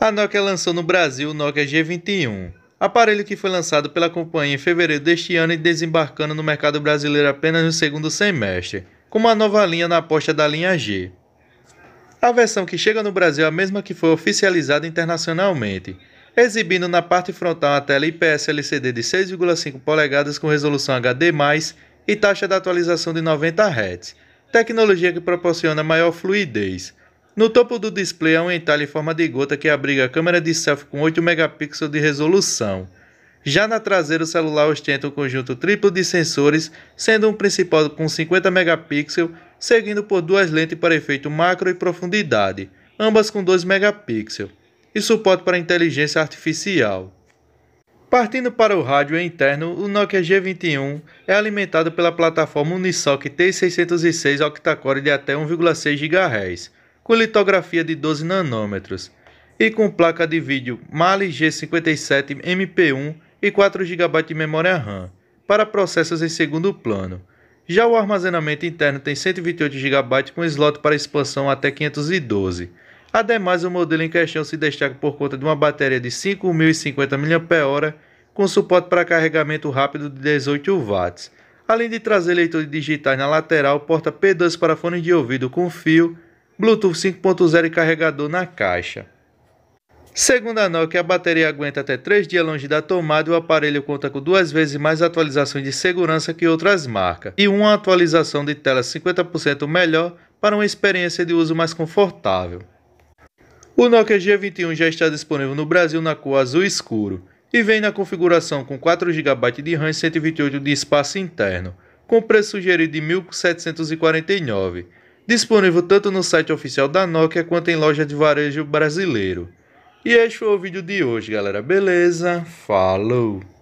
A Nokia lançou no Brasil o Nokia G21, aparelho que foi lançado pela companhia em fevereiro deste ano e desembarcando no mercado brasileiro apenas no segundo semestre, com uma nova linha na aposta da linha G. A versão que chega no Brasil é a mesma que foi oficializada internacionalmente, exibindo na parte frontal a tela IPS LCD de 6,5 polegadas com resolução HD+, e taxa de atualização de 90 Hz, tecnologia que proporciona maior fluidez, no topo do display há um entalhe em forma de gota que abriga a câmera de selfie com 8 megapixels de resolução. Já na traseira, o celular ostenta um conjunto triplo de sensores, sendo um principal com 50 megapixels, seguindo por duas lentes para efeito macro e profundidade, ambas com 2 megapixels, e suporte para inteligência artificial. Partindo para o rádio interno, o Nokia G21 é alimentado pela plataforma Unisoc T606 octa-core de até 1,6 GHz com litografia de 12 nanômetros e com placa de vídeo Mali G57 MP1 e 4 GB de memória RAM para processos em segundo plano. Já o armazenamento interno tem 128 GB com slot para expansão até 512. Ademais, o modelo em questão se destaca por conta de uma bateria de 5.050 mAh com suporte para carregamento rápido de 18 watts, além de trazer leitor digital digitais na lateral, porta P2 para fones de ouvido com fio Bluetooth 5.0 e carregador na caixa. Segundo a Nokia, a bateria aguenta até 3 dias longe da tomada e o aparelho conta com duas vezes mais atualizações de segurança que outras marcas e uma atualização de tela 50% melhor para uma experiência de uso mais confortável. O Nokia G21 já está disponível no Brasil na cor azul escuro e vem na configuração com 4 GB de RAM e 128 de espaço interno, com preço sugerido de R$ 1.749 disponível tanto no site oficial da Nokia quanto em loja de varejo brasileiro. E este foi o vídeo de hoje, galera. Beleza? Falou!